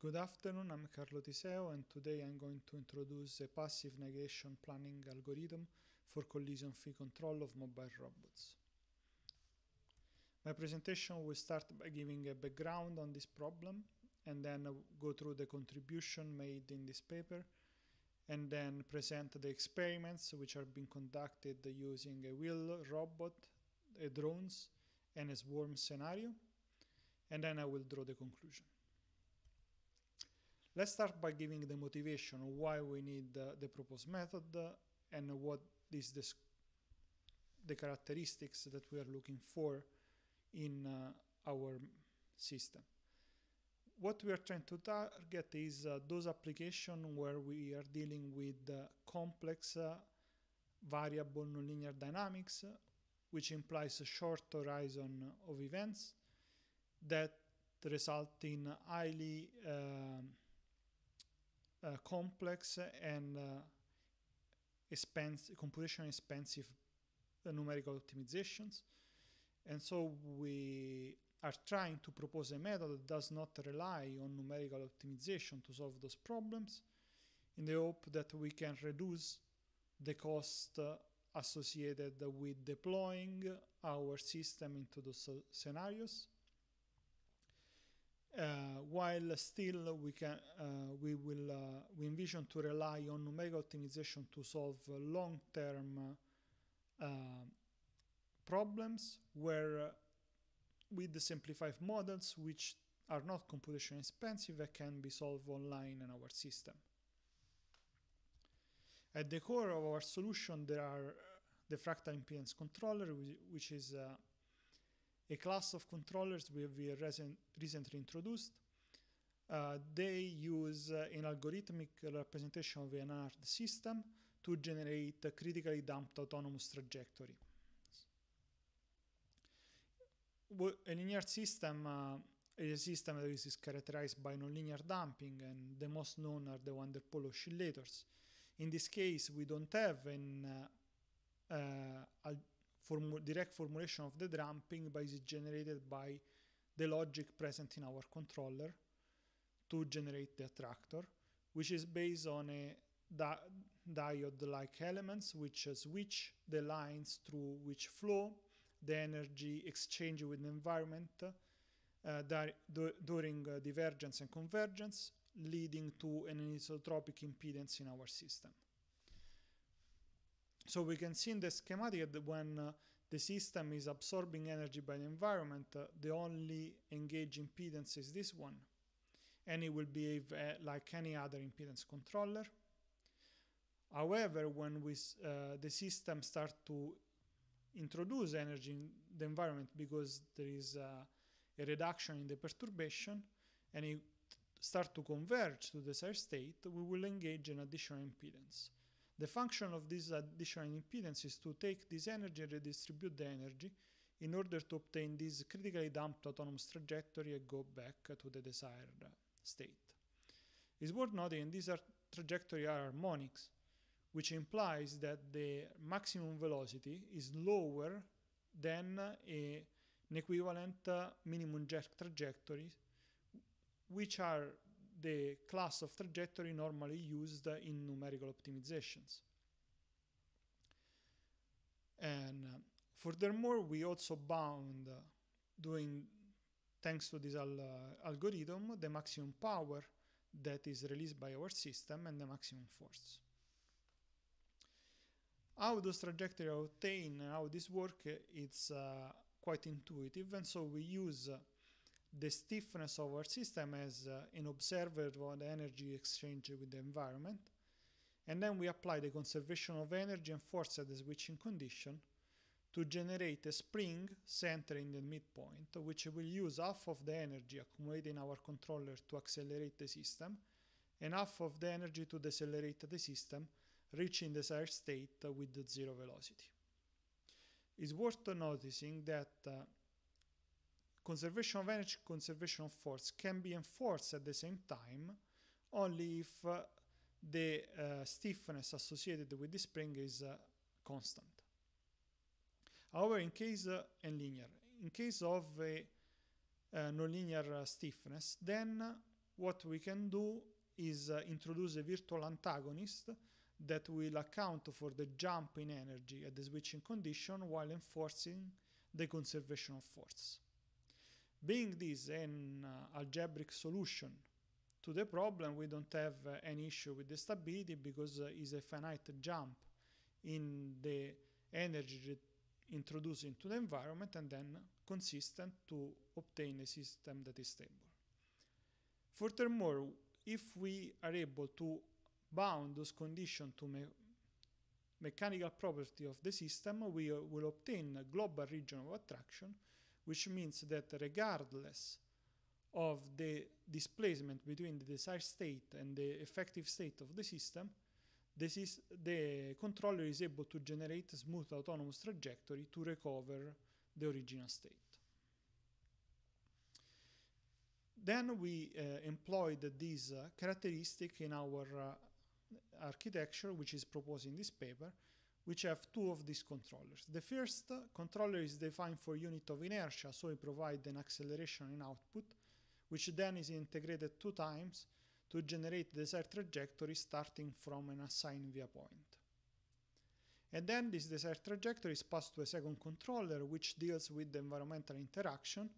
Good afternoon, I'm Carlo Tiseo and today I'm going to introduce a passive negation planning algorithm for collision free control of mobile robots. My presentation will start by giving a background on this problem and then go through the contribution made in this paper and then present the experiments which are being conducted using a wheel robot, a uh, drones and a swarm scenario and then I will draw the conclusion. Let's start by giving the motivation why we need the proposed method uh, and what is this, the characteristics that we are looking for in uh, our system. What we are trying to target is uh, those applications where we are dealing with uh, complex variable nonlinear dynamics, which implies a short horizon of events that result in highly uh, complex and uh, expense, expensive uh, numerical optimizations. And so we are trying to propose a method that does not rely on numerical optimization to solve those problems in the hope that we can reduce the cost uh, associated with deploying our system into those uh, scenarios uh, while still we can uh, we will uh, we envision to rely on numerical optimization to solve long-term uh, problems where uh, with the simplified models which are not computation expensive that can be solved online in our system. At the core of our solution there are uh, the fractal impedance controller which is a class of controllers we, have recently introduced. Uh, they use uh, an algorithmic representation of an inert system to generate a critically damped autonomous trajectory. A linear system uh, is a system that is characterized by nonlinear damping, and the most known are the van der oscillators. In this case, we don't have an uh, uh formu- direct formulation of the dumping but is generated by the logic present in our controller to generate the attractor, which is based on a di- diode-like elements which switch the lines through which flow the energy exchange with the environment uh, di- du- during uh, divergence and convergence, leading to an isotropic impedance in our system. So we can see in the schematic that when uh, the system is absorbing energy by the environment, uh, the only engaged impedance is this one. And it will behave uh, like any other impedance controller. However, when we, uh, the system starts to introduce energy in the environment because there is a, uh, a reduction in the perturbation and it starts to converge to the desired state, we will engage an additional impedance. The function of this additional impedance is to take this energy and redistribute the energy in order to obtain this critically damped autonomous trajectory and go back to the desired state. It's worth noting these are trajectory are harmonics, which implies that the maximum velocity is lower than a, an equivalent uh, minimum jerk trajectory, which are the class of trajectory normally used in numerical optimizations. And uh, furthermore, we also bound, uh, doing thanks to this al uh, algorithm, the maximum power that is released by our system and the maximum force. How those trajectories obtain how this work, uh, it's uh, quite intuitive, and so we use the stiffness of our system as uh, an observable energy exchange with the environment. And then we apply the conservation of energy and force at the switching condition to generate a spring centered in the midpoint, which will use half of the energy accumulated in our controller to accelerate the system and half of the energy to decelerate the system, reaching the desired state with zero velocity. It's worth noticing that uh, conservation of energy, conservation of force can be enforced at the same time only if uh, the uh, stiffness associated with the spring is uh, constant. However, in case uh, and linear, in case of a uh, nonlinear uh, stiffness, then what we can do is introduce a virtual antagonist that will account for the jump in energy at the switching condition while enforcing the conservation of force. Being this an uh, algebraic solution to the problem, we don't have uh, any issue with the stability because uh, it's a finite jump in the energy introduced into the environment and then consistent to obtain a system that is stable. Furthermore, if we are able to bound those conditions to me mechanical property of the system, we uh, will obtain a global region of attraction which means that regardless of the displacement between the desired state and the effective state of the system, this is the controller is able to generate a smooth autonomous trajectory to recover the original state. Then we uh, employed this uh, characteristic in our uh, architecture, which is proposed in this paper, which have two of these controllers. The first controller is defined for unit of inertia, so it provides an acceleration in output, which then is integrated two times to generate the desired trajectory starting from an assigned viewpoint. And then this desired trajectory is passed to a second controller, which deals with the environmental interaction,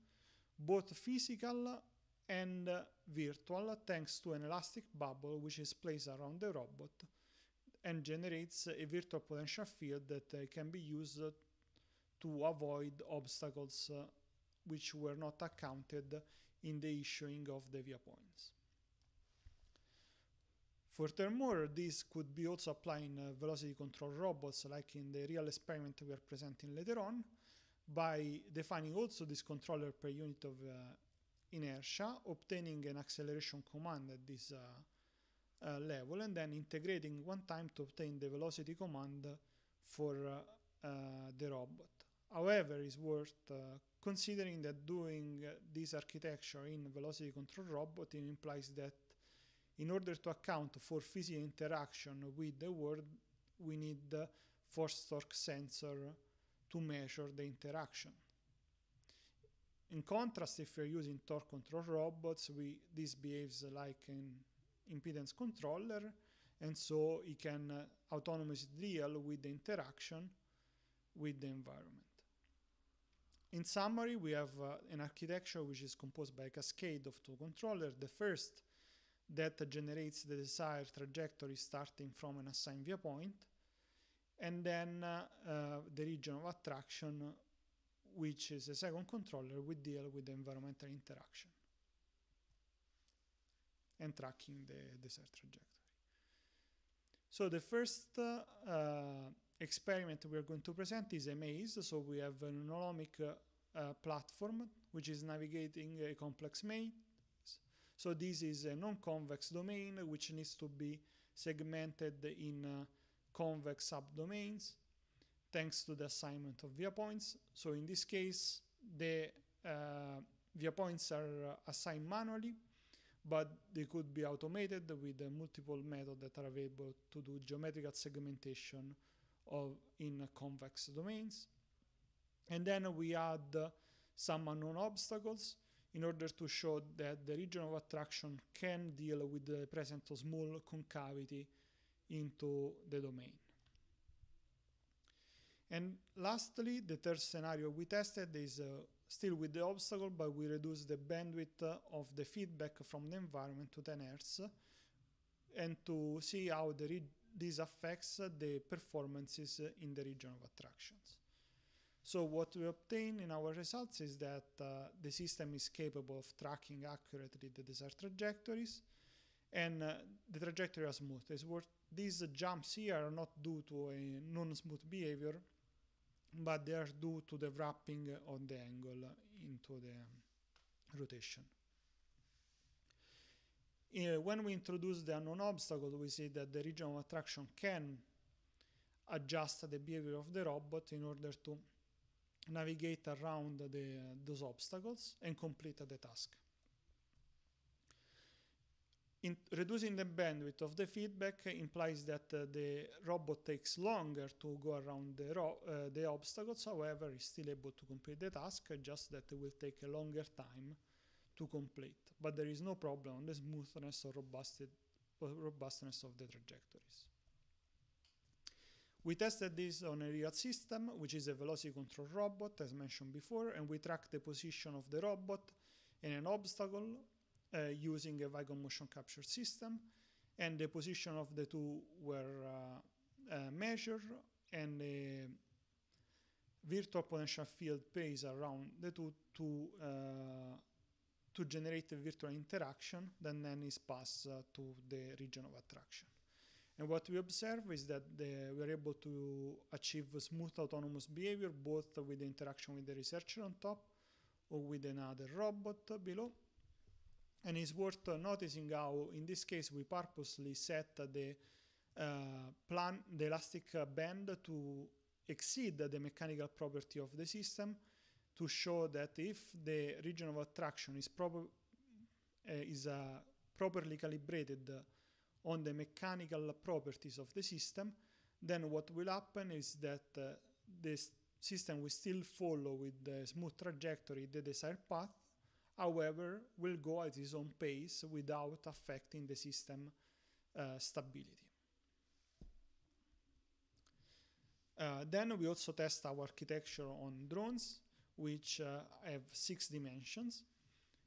both physical and uh, virtual, thanks to an elastic bubble which is placed around the robot, and generates a virtual potential field that uh, can be used to avoid obstacles uh, which were not accounted in the issuing of the viewpoints. Furthermore, this could be also applied in uh, velocity control robots, like in the real experiment we are presenting later on, by defining also this controller per unit of uh, inertia, obtaining an acceleration command at this uh, uh, level and then integrating one time to obtain the velocity command for uh, uh, the robot. However, it's worth uh, considering that doing uh, this architecture in velocity control robot implies that in order to account for physical interaction with the world, we need the force torque sensor to measure the interaction. In contrast, if we're using torque control robots, we, this behaves like an impedance controller and so it can uh, autonomously deal with the interaction with the environment. In summary, we have uh, an architecture which is composed by a cascade of two controllers. The first that generates the desired trajectory starting from an assigned viewpoint, and then uh, uh the region of attraction, which is the second controller, which deal with the environmental interaction and tracking the, desired trajectory. So the first uh, experiment we are going to present is a maze. So we have an onomic uh, platform which is navigating a complex maze. So this is a non-convex domain which needs to be segmented in uh, convex subdomains thanks to the assignment of viewpoints. So in this case, the uh, viewpoints are uh, assigned manually but they could be automated with multiple methods that are available to do geometrical segmentation of in convex domains. And then we add some unknown obstacles in order to show that the region of attraction can deal with the presence of small concavity into the domain. And lastly, the third scenario we tested is uh, still with the obstacle, but we reduce the bandwidth of the feedback from the environment to 10 Hz and to see how this affects the performances in the region of attractions. So what we obtain in our results is that uh, the system is capable of tracking accurately the desired trajectories and uh, the trajectory are smooth. It's worth, these jumps here are not due to a non-smooth behavior, but they are due to the wrapping on the angle into the rotation. Eh, when we introduce the unknown obstacle, we see that the region of attraction can adjust the behavior of the robot in order to navigate around the, those obstacles and complete the task in reducing the bandwidth of the feedback implies that uh, the robot takes longer to go around the, uh, the obstacles, however, is still able to complete the task, just that it will take a longer time to complete. But there is no problem on the smoothness or robustness of the trajectories. We tested this on a real system, which is a velocity control robot, as mentioned before, and we tracked the position of the robot in an obstacle uh, using a Vigon motion capture system. And the position of the two were uh, uh, measured and the virtual potential field pays around the two to to generate a virtual interaction then then is passed uh, to the region of attraction. And what we observe is that the, we're able to achieve smooth autonomous behavior both with the interaction with the researcher on top or with another robot below. And it's worth noticing how, in this case, we purposely set the uh, plan, the elastic band to exceed the mechanical property of the system to show that if the region of attraction is, proper, uh, is uh, properly calibrated on the mechanical properties of the system, then what will happen is that uh, the system will still follow with the smooth trajectory the desired path however, will go at its own pace without affecting the system uh, stability. Uh, then we also test our architecture on drones, which uh, have six dimensions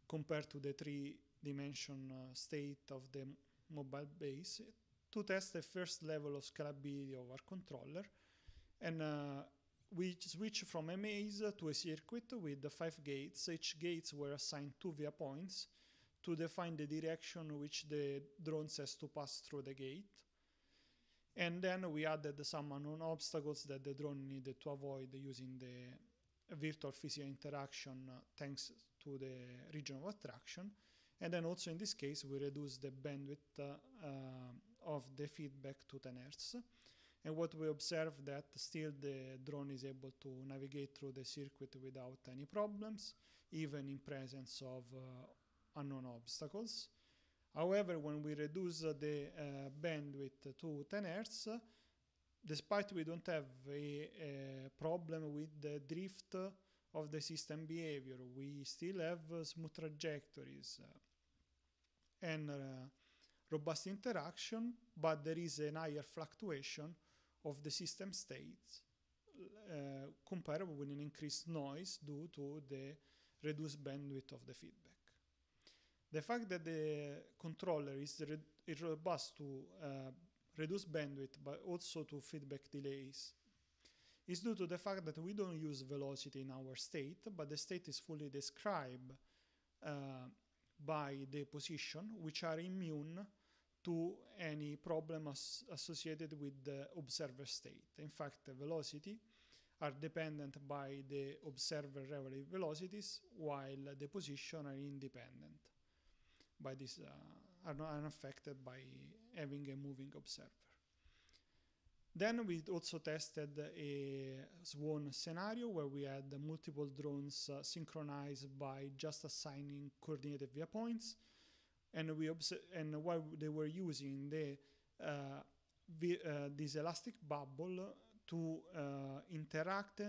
compared to the three dimension uh, state of the mobile base to test the first level of scalability of our controller and uh, we switched from a maze to a circuit with the five gates. Each gates were assigned two via points to define the direction which the drones has to pass through the gate. And then we added some unknown obstacles that the drone needed to avoid using the virtual physical interaction uh, thanks to the region of attraction. And then also in this case, we reduce the bandwidth uh, uh, of the feedback to 10 Hz. And what we observe that still the drone is able to navigate through the circuit without any problems, even in presence of uh, unknown obstacles. However, when we reduce the uh, bandwidth to 10 Hz, despite we don't have a, a, problem with the drift of the system behavior, we still have uh, smooth trajectories uh, and uh, robust interaction, but there is a higher fluctuation of the system state uh, comparable with an increased noise due to the reduced bandwidth of the feedback. The fact that the controller is, is robust to uh, reduced bandwidth but also to feedback delays is due to the fact that we don't use velocity in our state, but the state is fully described uh, by the position, which are immune to any problem as associated with the observer state. In fact, the velocity are dependent by the observer relative velocities, while the position are independent by this uh, are not unaffected by having a moving observer. Then we also tested a swan scenario where we had multiple drones uh, synchronized by just assigning coordinated viewpoints. points and we obs- and what they were using the uh, vi- uh, this elastic bubble to uh, interact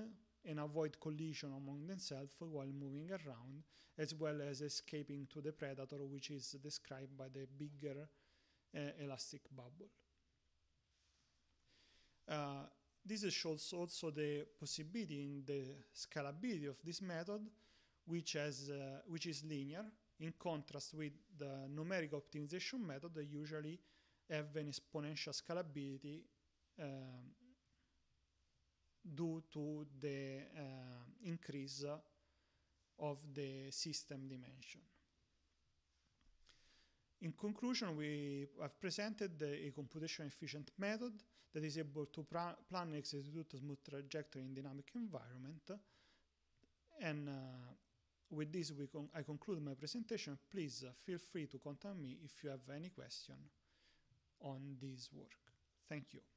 and avoid collision among themselves while moving around, as well as escaping to the predator, which is described by the bigger uh, elastic bubble. Uh, this shows also the possibility in the scalability of this method, which, has, uh, which is linear, in contrast with the numeric optimization method that usually have an exponential scalability um, due to the uh, increase of the system dimension. In conclusion, we have presented a computation efficient method that is able to plan and execute a smooth trajectory in dynamic environment and uh, with this, con I conclude my presentation. Please uh, feel free to contact me if you have any question on this work. Thank you.